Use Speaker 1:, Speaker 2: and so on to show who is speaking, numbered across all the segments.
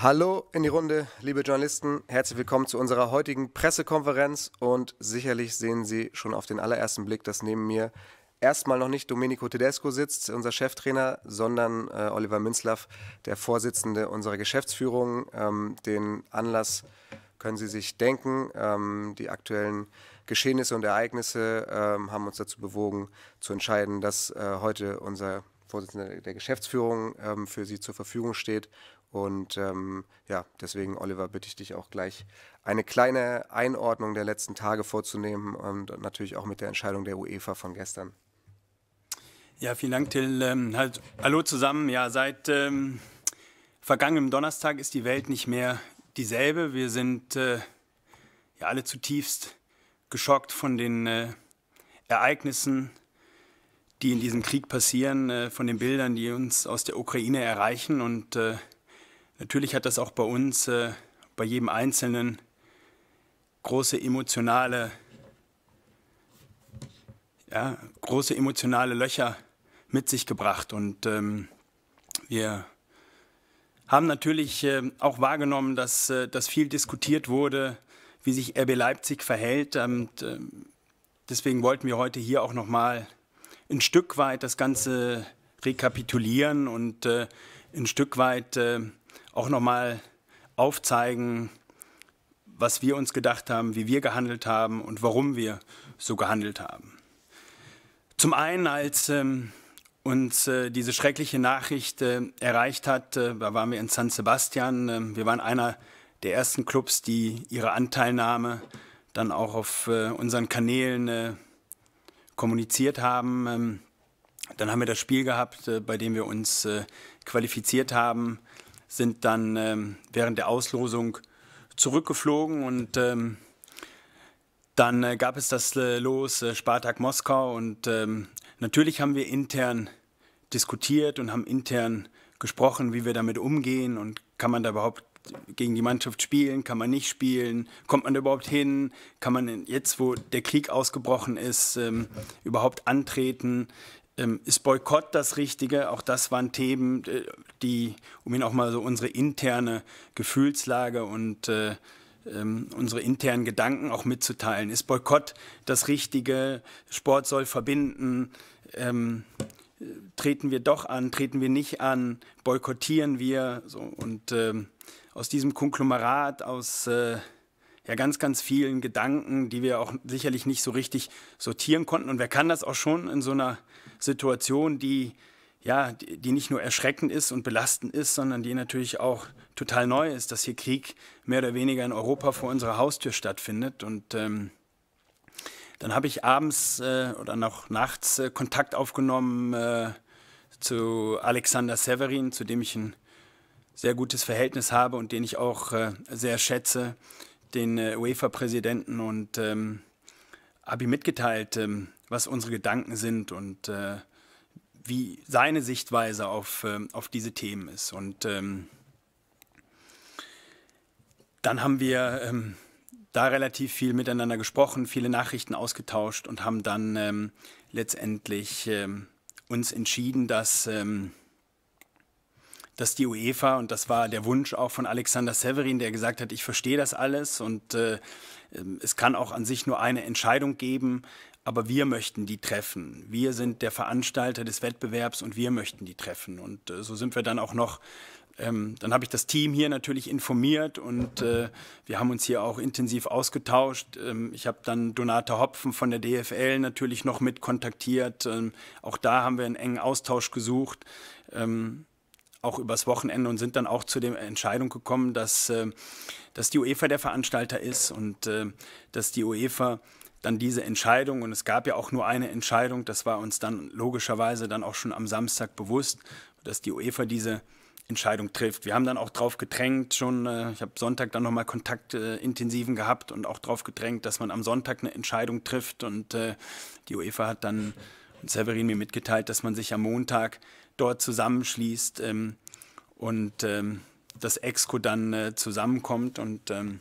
Speaker 1: Hallo in die Runde, liebe Journalisten. Herzlich willkommen zu unserer heutigen Pressekonferenz. Und sicherlich sehen Sie schon auf den allerersten Blick, dass neben mir erstmal noch nicht Domenico Tedesco sitzt, unser Cheftrainer, sondern äh, Oliver Minzlaff, der Vorsitzende unserer Geschäftsführung. Ähm, den Anlass können Sie sich denken. Ähm, die aktuellen Geschehnisse und Ereignisse ähm, haben uns dazu bewogen, zu entscheiden, dass äh, heute unser Vorsitzender der Geschäftsführung ähm, für Sie zur Verfügung steht und ähm, ja, deswegen, Oliver, bitte ich dich auch gleich eine kleine Einordnung der letzten Tage vorzunehmen und natürlich auch mit der Entscheidung der UEFA von gestern.
Speaker 2: Ja, vielen Dank, Till. Ähm, halt, hallo zusammen. Ja, seit ähm, vergangenem Donnerstag ist die Welt nicht mehr dieselbe. Wir sind äh, ja alle zutiefst geschockt von den äh, Ereignissen, die in diesem Krieg passieren, äh, von den Bildern, die uns aus der Ukraine erreichen und äh, Natürlich hat das auch bei uns, äh, bei jedem Einzelnen, große emotionale, ja, große emotionale Löcher mit sich gebracht. Und ähm, wir haben natürlich äh, auch wahrgenommen, dass, äh, dass viel diskutiert wurde, wie sich RB Leipzig verhält. Und, äh, deswegen wollten wir heute hier auch nochmal ein Stück weit das Ganze rekapitulieren und äh, ein Stück weit äh, auch nochmal aufzeigen, was wir uns gedacht haben, wie wir gehandelt haben und warum wir so gehandelt haben. Zum einen, als ähm, uns äh, diese schreckliche Nachricht äh, erreicht hat, äh, da waren wir in San Sebastian, ähm, wir waren einer der ersten Clubs, die ihre Anteilnahme dann auch auf äh, unseren Kanälen äh, kommuniziert haben. Ähm, dann haben wir das Spiel gehabt, äh, bei dem wir uns qualifiziert haben sind dann ähm, während der Auslosung zurückgeflogen und ähm, dann äh, gab es das äh, Los äh, Spartak Moskau und ähm, natürlich haben wir intern diskutiert und haben intern gesprochen, wie wir damit umgehen und kann man da überhaupt gegen die Mannschaft spielen, kann man nicht spielen, kommt man da überhaupt hin, kann man jetzt, wo der Krieg ausgebrochen ist, ähm, überhaupt antreten, ähm, ist Boykott das Richtige? Auch das waren Themen, äh, die, um Ihnen auch mal so unsere interne Gefühlslage und äh, ähm, unsere internen Gedanken auch mitzuteilen. Ist Boykott das Richtige? Sport soll verbinden. Ähm, treten wir doch an, treten wir nicht an, boykottieren wir. So. Und ähm, aus diesem Konglomerat, aus äh, ja, ganz, ganz vielen Gedanken, die wir auch sicherlich nicht so richtig sortieren konnten. Und wer kann das auch schon in so einer Situation, die ja, die nicht nur erschreckend ist und belastend ist, sondern die natürlich auch total neu ist, dass hier Krieg mehr oder weniger in Europa vor unserer Haustür stattfindet. Und ähm, dann habe ich abends äh, oder noch nachts äh, Kontakt aufgenommen äh, zu Alexander Severin, zu dem ich ein sehr gutes Verhältnis habe und den ich auch äh, sehr schätze, den äh, UEFA-Präsidenten, und ähm, habe ihm mitgeteilt, ähm, was unsere Gedanken sind und äh, wie seine Sichtweise auf, äh, auf diese Themen ist. Und ähm, dann haben wir ähm, da relativ viel miteinander gesprochen, viele Nachrichten ausgetauscht und haben dann ähm, letztendlich ähm, uns entschieden, dass, ähm, dass die UEFA, und das war der Wunsch auch von Alexander Severin, der gesagt hat, ich verstehe das alles und äh, ähm, es kann auch an sich nur eine Entscheidung geben, aber wir möchten die treffen. Wir sind der Veranstalter des Wettbewerbs und wir möchten die treffen. Und äh, so sind wir dann auch noch. Ähm, dann habe ich das Team hier natürlich informiert und äh, wir haben uns hier auch intensiv ausgetauscht. Ähm, ich habe dann Donata Hopfen von der DFL natürlich noch mit kontaktiert. Ähm, auch da haben wir einen engen Austausch gesucht ähm, auch übers Wochenende und sind dann auch zu der Entscheidung gekommen, dass, äh, dass die UEFA der Veranstalter ist und äh, dass die UEFA dann diese Entscheidung, und es gab ja auch nur eine Entscheidung, das war uns dann logischerweise dann auch schon am Samstag bewusst, dass die UEFA diese Entscheidung trifft. Wir haben dann auch darauf gedrängt, schon, äh, ich habe Sonntag dann nochmal Kontaktintensiven äh, gehabt und auch darauf gedrängt, dass man am Sonntag eine Entscheidung trifft. Und äh, die UEFA hat dann und Severin mir mitgeteilt, dass man sich am Montag dort zusammenschließt ähm, und ähm, das Exco dann äh, zusammenkommt und ähm,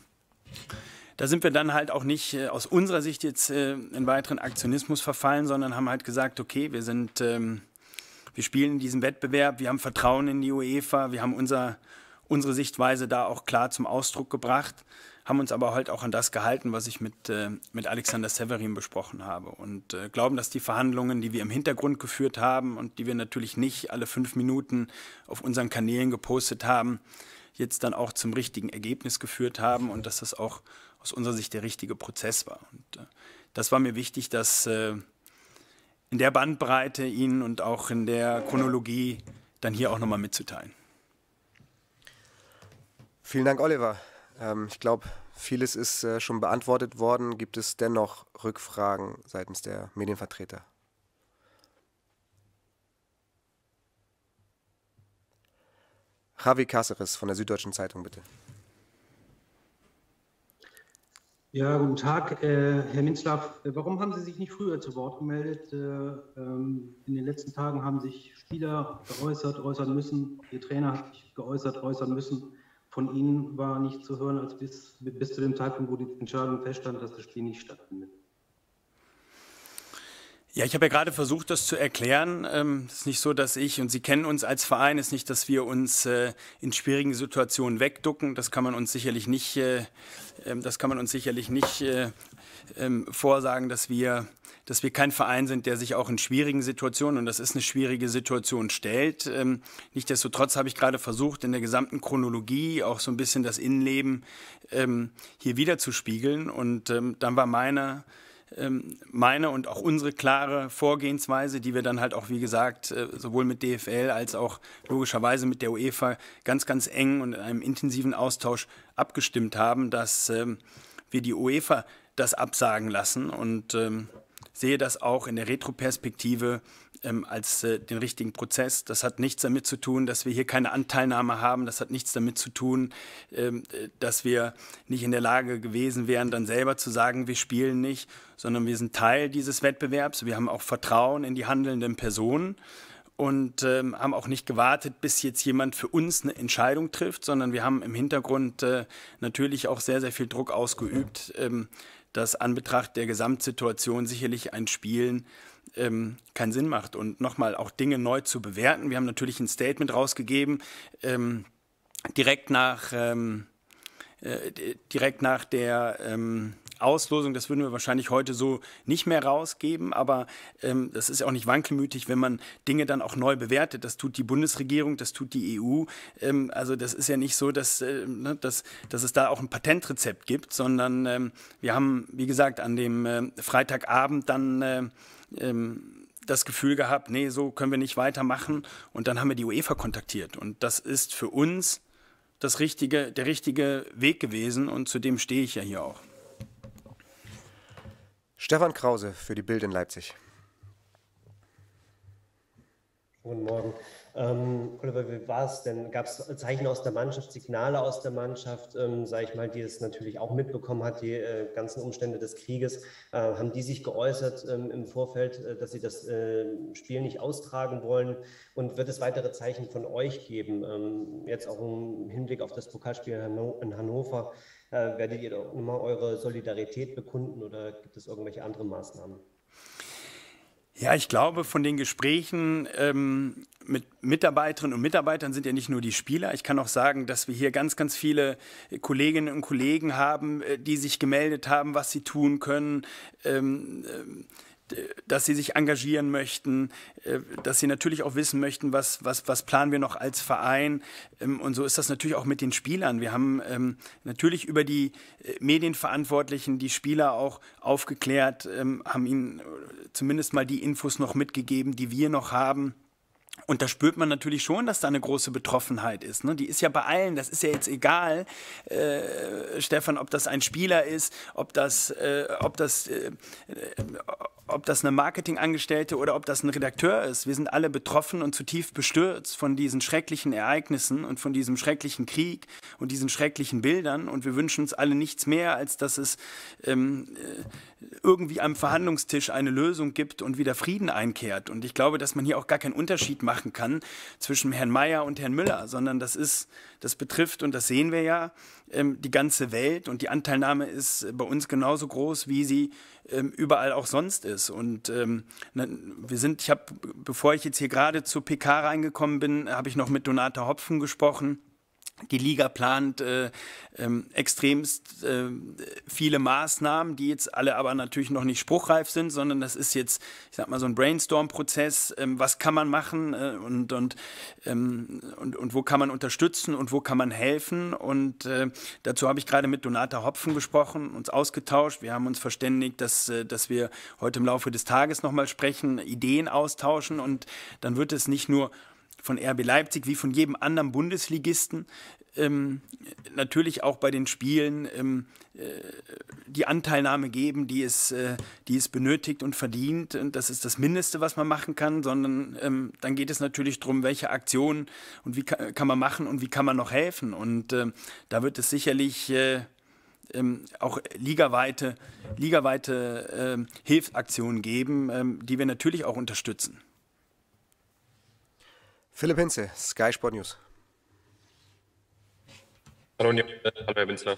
Speaker 2: da sind wir dann halt auch nicht äh, aus unserer Sicht jetzt äh, in weiteren Aktionismus verfallen, sondern haben halt gesagt, okay, wir sind, ähm, wir spielen in diesem Wettbewerb, wir haben Vertrauen in die UEFA, wir haben unser, unsere Sichtweise da auch klar zum Ausdruck gebracht, haben uns aber halt auch an das gehalten, was ich mit, äh, mit Alexander Severin besprochen habe und äh, glauben, dass die Verhandlungen, die wir im Hintergrund geführt haben und die wir natürlich nicht alle fünf Minuten auf unseren Kanälen gepostet haben, jetzt dann auch zum richtigen Ergebnis geführt haben und dass das auch aus unserer Sicht der richtige Prozess war. Und äh, das war mir wichtig, dass äh, in der Bandbreite
Speaker 1: Ihnen und auch in der Chronologie dann hier auch nochmal mitzuteilen. Vielen Dank, Oliver. Ähm, ich glaube, vieles ist äh, schon beantwortet worden. Gibt es dennoch Rückfragen seitens der Medienvertreter? Javi Caceres von der Süddeutschen Zeitung, bitte. Ja, guten
Speaker 2: Tag, äh, Herr Minzlaff. Äh, warum haben Sie sich nicht früher zu Wort gemeldet? Äh, ähm, in den letzten Tagen haben sich Spieler geäußert, äußern müssen. Ihr Trainer hat sich geäußert, äußern müssen. Von Ihnen war nicht zu hören, als bis, bis zu dem Zeitpunkt, wo die Entscheidung feststand, dass das
Speaker 3: Spiel nicht stattfindet.
Speaker 2: Ja, ich habe ja gerade versucht, das zu erklären. Ähm, es ist nicht so, dass ich, und Sie kennen uns als Verein, ist nicht, dass wir uns äh, in schwierigen Situationen wegducken. Das kann man uns sicherlich nicht, äh, ähm, das kann man uns sicherlich nicht äh, ähm, vorsagen, dass wir, dass wir kein Verein sind, der sich auch in schwierigen Situationen, und das ist eine schwierige Situation, stellt. Nichtsdestotrotz habe ich gerade versucht, in der gesamten Chronologie auch so ein bisschen das Innenleben ähm, hier wiederzuspiegeln. Und dann war meine ähm, meine und auch unsere klare Vorgehensweise, die wir dann halt auch, wie gesagt, äh, sowohl mit DFL als auch logischerweise mit der UEFA ganz, ganz eng und in einem intensiven Austausch abgestimmt haben, dass ähm, wir die UEFA das absagen lassen und ähm, sehe das auch in der Retroperspektive ähm, als äh, den richtigen Prozess. Das hat nichts damit zu tun, dass wir hier keine Anteilnahme haben. Das hat nichts damit zu tun, ähm, äh, dass wir nicht in der Lage gewesen wären, dann selber zu sagen, wir spielen nicht, sondern wir sind Teil dieses Wettbewerbs. Wir haben auch Vertrauen in die handelnden Personen und ähm, haben auch nicht gewartet, bis jetzt jemand für uns eine Entscheidung trifft, sondern wir haben im Hintergrund äh, natürlich auch sehr, sehr viel Druck ausgeübt, ähm, dass an Betracht der Gesamtsituation sicherlich ein Spielen ähm, keinen Sinn macht. Und nochmal auch Dinge neu zu bewerten. Wir haben natürlich ein Statement rausgegeben, ähm, direkt nach. Ähm, äh, direkt nach der ähm, Auslosung, das würden wir wahrscheinlich heute so nicht mehr rausgeben, aber ähm, das ist auch nicht wankelmütig, wenn man Dinge dann auch neu bewertet. Das tut die Bundesregierung, das tut die EU. Ähm, also das ist ja nicht so, dass, äh, ne, dass, dass es da auch ein Patentrezept gibt, sondern ähm, wir haben, wie gesagt, an dem äh, Freitagabend dann äh, ähm, das Gefühl gehabt, nee, so können wir nicht weitermachen. Und dann haben wir die UEFA kontaktiert. Und das ist für uns
Speaker 1: das richtige, der richtige Weg gewesen. Und zu dem stehe ich ja hier auch. Stefan Krause für die Bild in Leipzig.
Speaker 2: Guten Morgen. Ähm, Oliver, wie war es denn? Gab es Zeichen aus der Mannschaft, Signale aus der Mannschaft, ähm, sage ich mal, die es natürlich auch mitbekommen hat, die äh, ganzen Umstände des Krieges? Äh, haben die sich geäußert ähm, im Vorfeld, äh, dass sie das ähm, Spiel nicht austragen wollen? Und wird es weitere Zeichen von euch geben? Ähm, jetzt auch im
Speaker 1: Hinblick auf das Pokalspiel in Hannover, äh, werdet ihr doch immer eure Solidarität bekunden oder gibt es irgendwelche anderen Maßnahmen?
Speaker 2: Ja, ich glaube, von den Gesprächen ähm, mit Mitarbeiterinnen und Mitarbeitern sind ja nicht nur die Spieler. Ich kann auch sagen, dass wir hier ganz, ganz viele Kolleginnen und Kollegen haben, äh, die sich gemeldet haben, was sie tun können. Ähm, ähm dass sie sich engagieren möchten, äh, dass sie natürlich auch wissen möchten, was, was, was planen wir noch als Verein. Ähm, und so ist das natürlich auch mit den Spielern. Wir haben ähm, natürlich über die äh, Medienverantwortlichen die Spieler auch aufgeklärt, ähm, haben ihnen äh, zumindest mal die Infos noch mitgegeben, die wir noch haben. Und da spürt man natürlich schon, dass da eine große Betroffenheit ist. Ne? Die ist ja bei allen, das ist ja jetzt egal, äh, Stefan, ob das ein Spieler ist, ob das, äh, ob das, äh, äh, ob das eine Marketingangestellte oder ob das ein Redakteur ist. Wir sind alle betroffen und zutiefst bestürzt von diesen schrecklichen Ereignissen und von diesem schrecklichen Krieg und diesen schrecklichen Bildern. Und wir wünschen uns alle nichts mehr, als dass es ähm, äh, irgendwie am Verhandlungstisch eine Lösung gibt und wieder Frieden einkehrt. Und ich glaube, dass man hier auch gar keinen Unterschied macht machen kann zwischen Herrn Mayer und Herrn Müller, sondern das ist, das betrifft, und das sehen wir ja, ähm, die ganze Welt und die Anteilnahme ist äh, bei uns genauso groß, wie sie ähm, überall auch sonst ist. Und ähm, ne, wir sind, ich habe, bevor ich jetzt hier gerade zu PK reingekommen bin, habe ich noch mit Donata Hopfen gesprochen die Liga plant äh, ähm, extremst äh, viele Maßnahmen, die jetzt alle aber natürlich noch nicht spruchreif sind, sondern das ist jetzt, ich sag mal, so ein Brainstorm-Prozess. Ähm, was kann man machen äh, und, und, ähm, und, und wo kann man unterstützen und wo kann man helfen? Und äh, dazu habe ich gerade mit Donata Hopfen gesprochen, uns ausgetauscht. Wir haben uns verständigt, dass, äh, dass wir heute im Laufe des Tages nochmal sprechen, Ideen austauschen und dann wird es nicht nur von RB Leipzig wie von jedem anderen Bundesligisten ähm, natürlich auch bei den Spielen ähm, äh, die Anteilnahme geben, die es, äh, die es benötigt und verdient. Und das ist das Mindeste, was man machen kann, sondern ähm, dann geht es natürlich darum, welche Aktionen und wie kann, kann, man machen und wie kann man noch helfen. Und äh, da wird es sicherlich äh, ähm, auch ligaweite, ligaweite ähm, Hilfsaktionen geben, ähm, die wir natürlich auch unterstützen.
Speaker 1: Philipp Hinze, Sky Sport News.
Speaker 3: Hallo, Herr Binzler.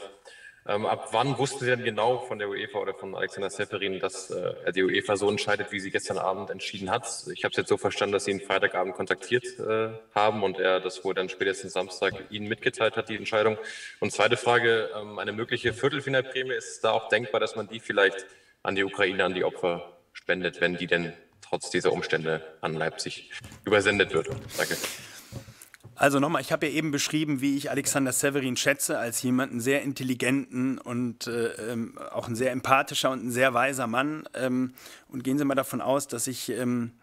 Speaker 3: Ähm, ab wann wussten Sie denn genau von der UEFA oder von Alexander Seferin, dass äh, die UEFA so entscheidet, wie sie gestern Abend entschieden hat? Ich habe es jetzt so verstanden, dass Sie ihn Freitagabend kontaktiert äh, haben und er das wohl dann spätestens Samstag Ihnen mitgeteilt hat, die Entscheidung. Und zweite Frage, ähm, eine mögliche Viertelfinalprämie, ist es da auch denkbar, dass man die vielleicht an die Ukraine, an die Opfer spendet, wenn die denn trotz dieser Umstände an Leipzig übersendet wird. Danke.
Speaker 2: Also nochmal, ich habe ja eben beschrieben, wie ich Alexander Severin schätze, als jemanden sehr intelligenten und äh, ähm, auch ein sehr empathischer und ein sehr weiser Mann. Ähm, und gehen Sie mal davon aus, dass ich, ähm,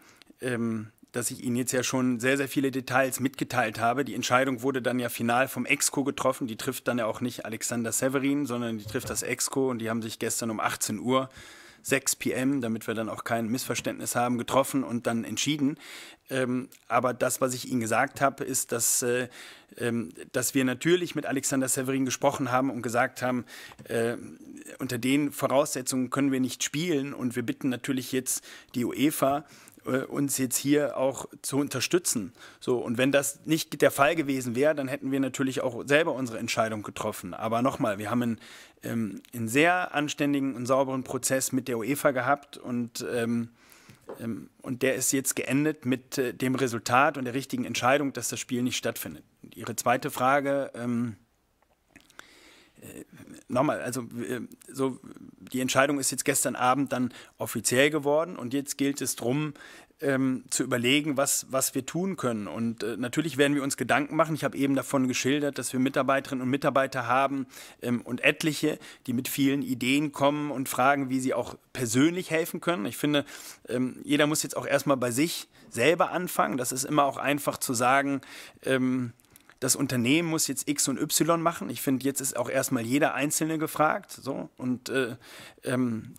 Speaker 2: ähm, dass ich Ihnen jetzt ja schon sehr, sehr viele Details mitgeteilt habe. Die Entscheidung wurde dann ja final vom Exco getroffen. Die trifft dann ja auch nicht Alexander Severin, sondern die trifft das Exco und die haben sich gestern um 18 Uhr 6 pm, damit wir dann auch kein Missverständnis haben, getroffen und dann entschieden. Ähm, aber das, was ich Ihnen gesagt habe, ist, dass, äh, ähm, dass wir natürlich mit Alexander Severin gesprochen haben und gesagt haben, äh, unter den Voraussetzungen können wir nicht spielen und wir bitten natürlich jetzt die UEFA, äh, uns jetzt hier auch zu unterstützen. So, und wenn das nicht der Fall gewesen wäre, dann hätten wir natürlich auch selber unsere Entscheidung getroffen. Aber nochmal, wir haben einen, ähm, einen sehr anständigen und sauberen Prozess mit der UEFA gehabt und, ähm, ähm, und der ist jetzt geendet mit äh, dem Resultat und der richtigen Entscheidung, dass das Spiel nicht stattfindet. Und Ihre zweite Frage. Ähm, äh, nochmal, also äh, so, die Entscheidung ist jetzt gestern Abend dann offiziell geworden und jetzt gilt es darum ähm, zu überlegen, was, was wir tun können. Und äh, natürlich werden wir uns Gedanken machen. Ich habe eben davon geschildert, dass wir Mitarbeiterinnen und Mitarbeiter haben ähm, und etliche, die mit vielen Ideen kommen und fragen, wie sie auch persönlich helfen können. Ich finde, ähm, jeder muss jetzt auch erstmal bei sich selber anfangen. Das ist immer auch einfach zu sagen, ähm, das Unternehmen muss jetzt X und Y machen. Ich finde, jetzt ist auch erstmal jeder Einzelne gefragt. So. Und äh, ähm,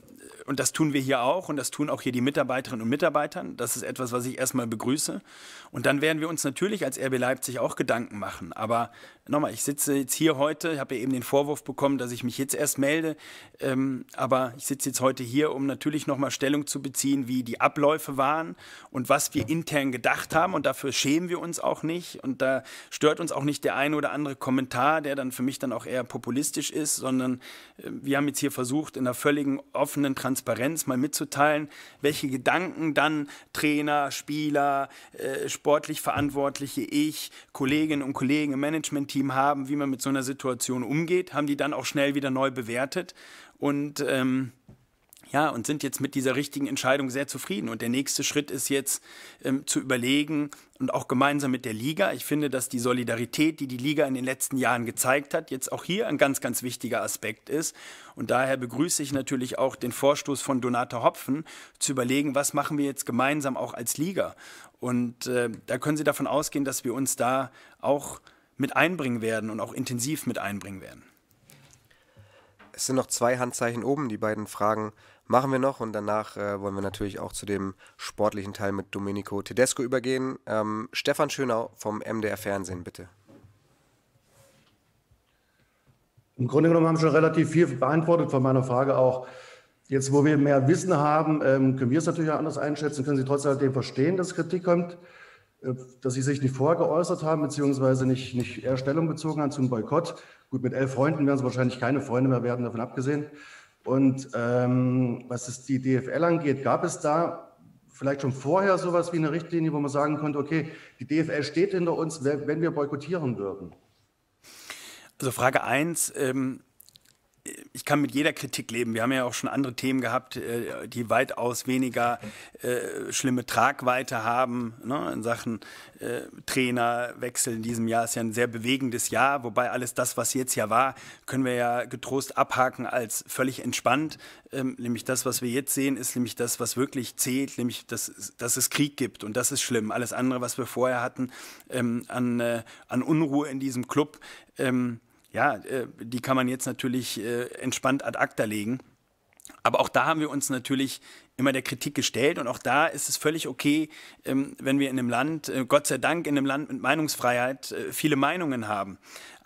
Speaker 2: und das tun wir hier auch und das tun auch hier die Mitarbeiterinnen und Mitarbeiter. Das ist etwas, was ich erstmal begrüße. Und dann werden wir uns natürlich als RB Leipzig auch Gedanken machen. Aber nochmal, ich sitze jetzt hier heute, ich habe ja eben den Vorwurf bekommen, dass ich mich jetzt erst melde. Ähm, aber ich sitze jetzt heute hier, um natürlich nochmal Stellung zu beziehen, wie die Abläufe waren und was wir intern gedacht haben. Und dafür schämen wir uns auch nicht. Und da stört uns auch nicht der eine oder andere Kommentar, der dann für mich dann auch eher populistisch ist, sondern äh, wir haben jetzt hier versucht, in einer völligen offenen Transparenz Transparenz mal mitzuteilen, welche Gedanken dann Trainer, Spieler, äh, sportlich Verantwortliche, ich, Kolleginnen und Kollegen im Managementteam haben, wie man mit so einer Situation umgeht, haben die dann auch schnell wieder neu bewertet und ähm, ja, und sind jetzt mit dieser richtigen Entscheidung sehr zufrieden. Und der nächste Schritt ist jetzt ähm, zu überlegen und auch gemeinsam mit der Liga. Ich finde, dass die Solidarität, die die Liga in den letzten Jahren gezeigt hat, jetzt auch hier ein ganz, ganz wichtiger Aspekt ist. Und daher begrüße ich natürlich auch den Vorstoß von Donata Hopfen, zu überlegen, was machen wir jetzt gemeinsam auch als Liga. Und äh, da können Sie davon ausgehen, dass wir uns da auch mit einbringen werden und auch intensiv mit einbringen werden.
Speaker 1: Es sind noch zwei Handzeichen oben, die beiden Fragen machen wir noch und danach äh, wollen wir natürlich auch zu dem sportlichen Teil mit Domenico Tedesco übergehen. Ähm, Stefan Schönau vom MDR Fernsehen, bitte.
Speaker 3: Im Grunde genommen haben wir schon relativ viel beantwortet von meiner Frage auch. Jetzt, wo wir mehr Wissen haben, ähm, können wir es natürlich auch anders einschätzen, können Sie trotzdem halt verstehen, dass Kritik kommt, äh, dass Sie sich nicht vorher geäußert haben, beziehungsweise nicht, nicht eher Stellung bezogen haben zum Boykott. Gut, mit elf Freunden werden Sie wahrscheinlich keine Freunde mehr werden, davon abgesehen. Und ähm, was es die DFL angeht, gab es da vielleicht schon vorher sowas wie eine Richtlinie, wo man sagen konnte, okay, die DFL steht hinter uns, wenn wir boykottieren würden?
Speaker 2: Also Frage 1, ähm, ich kann mit jeder Kritik leben. Wir haben ja auch schon andere Themen gehabt, äh, die weitaus weniger äh, schlimme Tragweite haben ne? in Sachen äh, Trainerwechsel. In diesem Jahr ist ja ein sehr bewegendes Jahr, wobei alles das, was jetzt ja war, können wir ja getrost abhaken als völlig entspannt. Ähm, nämlich das, was wir jetzt sehen, ist nämlich das, was wirklich zählt, nämlich dass, dass es Krieg gibt und das ist schlimm. Alles andere, was wir vorher hatten ähm, an, äh, an Unruhe in diesem Club, ähm, ja, äh, die kann man jetzt natürlich äh, entspannt ad acta legen. Aber auch da haben wir uns natürlich immer der Kritik gestellt und auch da ist es völlig okay, ähm, wenn wir in einem Land, äh, Gott sei Dank in einem Land mit Meinungsfreiheit, viele Meinungen haben.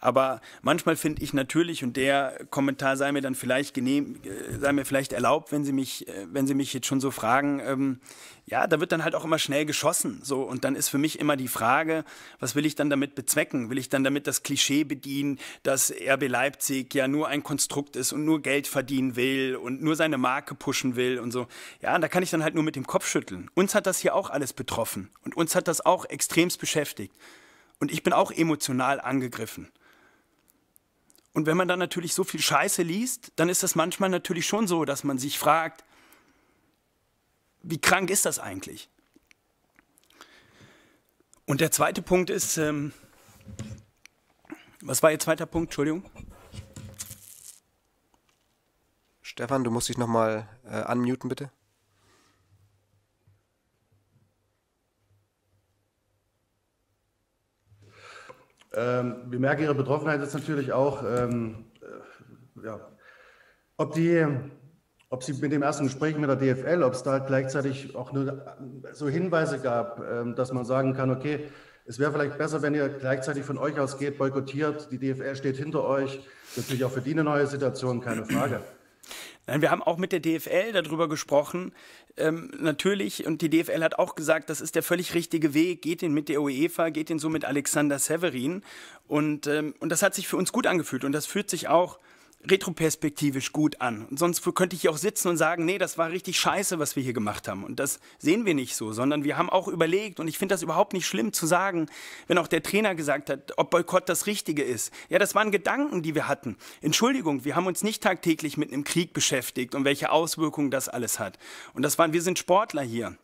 Speaker 2: Aber manchmal finde ich natürlich, und der Kommentar sei mir dann vielleicht genehm, äh, sei mir vielleicht erlaubt, wenn Sie mich, äh, wenn Sie mich jetzt schon so fragen, ähm, ja, da wird dann halt auch immer schnell geschossen. So. Und dann ist für mich immer die Frage, was will ich dann damit bezwecken? Will ich dann damit das Klischee bedienen, dass RB Leipzig ja nur ein Konstrukt ist und nur Geld verdienen will und nur seine Marke pushen will und so? Ja, und da kann ich dann halt nur mit dem Kopf schütteln. Uns hat das hier auch alles betroffen und uns hat das auch extremst beschäftigt. Und ich bin auch emotional angegriffen. Und wenn man dann natürlich so viel Scheiße liest, dann ist das manchmal natürlich schon so, dass man sich fragt, wie krank ist das eigentlich? Und der zweite Punkt ist, ähm, was war Ihr zweiter
Speaker 1: Punkt? Entschuldigung. Stefan, du musst dich nochmal äh, unmuten, bitte. Ähm, wir merken ihre Betroffenheit jetzt
Speaker 3: natürlich auch, ähm, äh, ja, ob die, ob sie mit dem ersten Gespräch mit der DFL, ob es da halt gleichzeitig auch nur äh, so Hinweise gab, ähm, dass man sagen kann, okay, es wäre vielleicht besser, wenn ihr gleichzeitig von euch aus geht, boykottiert, die DFL steht hinter euch. Natürlich auch für die eine neue Situation, keine Frage. Nein, wir haben auch mit der
Speaker 2: DFL darüber gesprochen. Ähm, natürlich, und die DFL hat auch gesagt, das ist der völlig richtige Weg. Geht den mit der UEFA, geht den so mit Alexander Severin. Und, ähm, und das hat sich für uns gut angefühlt. Und das fühlt sich auch retroperspektivisch gut an. Und sonst könnte ich hier auch sitzen und sagen, nee, das war richtig scheiße, was wir hier gemacht haben. Und das sehen wir nicht so, sondern wir haben auch überlegt und ich finde das überhaupt nicht schlimm zu sagen, wenn auch der Trainer gesagt hat, ob Boykott das Richtige ist. Ja, das waren Gedanken, die wir hatten. Entschuldigung, wir haben uns nicht tagtäglich mit einem Krieg beschäftigt und welche Auswirkungen das alles hat. Und das waren, wir sind Sportler hier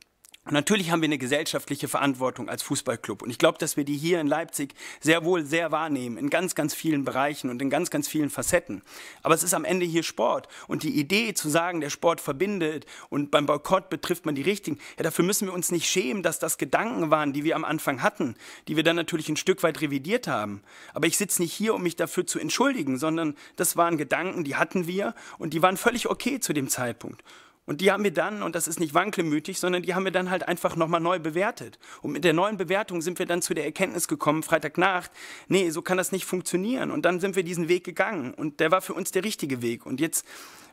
Speaker 2: natürlich haben wir eine gesellschaftliche Verantwortung als Fußballclub. Und ich glaube, dass wir die hier in Leipzig sehr wohl sehr wahrnehmen, in ganz, ganz vielen Bereichen und in ganz, ganz vielen Facetten. Aber es ist am Ende hier Sport. Und die Idee zu sagen, der Sport verbindet und beim Boykott betrifft man die Richtigen, ja, dafür müssen wir uns nicht schämen, dass das Gedanken waren, die wir am Anfang hatten, die wir dann natürlich ein Stück weit revidiert haben. Aber ich sitze nicht hier, um mich dafür zu entschuldigen, sondern das waren Gedanken, die hatten wir und die waren völlig okay zu dem Zeitpunkt. Und die haben wir dann, und das ist nicht wankelmütig, sondern die haben wir dann halt einfach nochmal neu bewertet. Und mit der neuen Bewertung sind wir dann zu der Erkenntnis gekommen, Freitagnacht, nee, so kann das nicht funktionieren. Und dann sind wir diesen Weg gegangen. Und der war für uns der richtige Weg. Und jetzt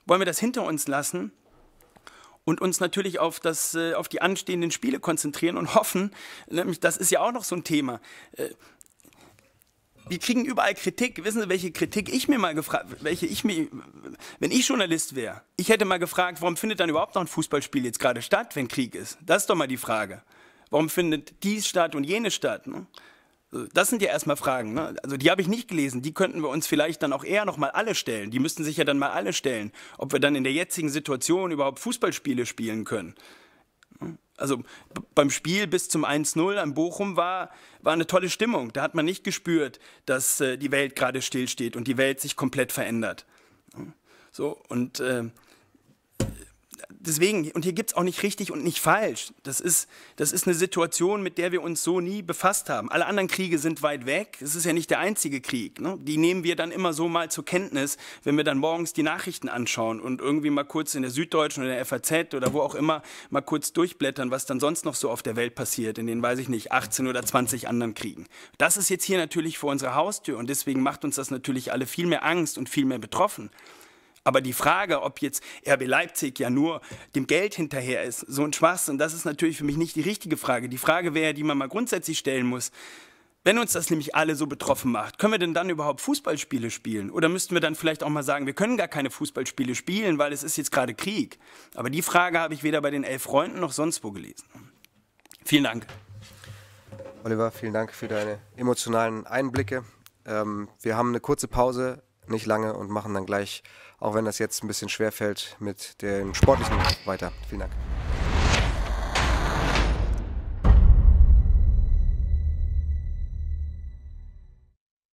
Speaker 2: wollen wir das hinter uns lassen und uns natürlich auf, das, äh, auf die anstehenden Spiele konzentrieren und hoffen, nämlich das ist ja auch noch so ein Thema. Äh, wir kriegen überall Kritik. Wissen Sie, welche Kritik ich mir mal gefragt, welche ich mir, wenn ich Journalist wäre, ich hätte mal gefragt, warum findet dann überhaupt noch ein Fußballspiel jetzt gerade statt, wenn Krieg ist? Das ist doch mal die Frage. Warum findet dies statt und jenes statt? Ne? Das sind ja erstmal Fragen. Ne? Also die habe ich nicht gelesen. Die könnten wir uns vielleicht dann auch eher nochmal alle stellen. Die müssten sich ja dann mal alle stellen, ob wir dann in der jetzigen Situation überhaupt Fußballspiele spielen können also beim Spiel bis zum 1-0 an Bochum war, war eine tolle Stimmung. Da hat man nicht gespürt, dass äh, die Welt gerade stillsteht und die Welt sich komplett verändert. So, und äh, deswegen, und hier gibt es auch nicht richtig und nicht falsch. Das ist, das ist eine Situation, mit der wir uns so nie befasst haben. Alle anderen Kriege sind weit weg. Es ist ja nicht der einzige Krieg. Ne? Die nehmen wir dann immer so mal zur Kenntnis, wenn wir dann morgens die Nachrichten anschauen und irgendwie mal kurz in der Süddeutschen oder der FAZ oder wo auch immer mal kurz durchblättern, was dann sonst noch so auf der Welt passiert, in den, weiß ich nicht, 18 oder 20 anderen Kriegen. Das ist jetzt hier natürlich vor unserer Haustür und deswegen macht uns das natürlich alle viel mehr Angst und viel mehr betroffen. Aber die Frage, ob jetzt RB Leipzig ja nur dem Geld hinterher ist, so ein Schwachsinn, das ist natürlich für mich nicht die richtige Frage. Die Frage wäre, die man mal grundsätzlich stellen muss. Wenn uns das nämlich alle so betroffen macht, können wir denn dann überhaupt Fußballspiele spielen? Oder müssten wir dann vielleicht auch mal sagen, wir können gar keine Fußballspiele spielen, weil es ist jetzt gerade Krieg?
Speaker 1: Aber die Frage habe ich weder bei den Elf Freunden noch sonst wo gelesen. Vielen Dank. Oliver, vielen Dank für deine emotionalen Einblicke. Ähm, wir haben eine kurze Pause, nicht lange, und machen dann gleich auch wenn das jetzt ein bisschen schwer fällt mit dem Sportlichen weiter. Vielen Dank.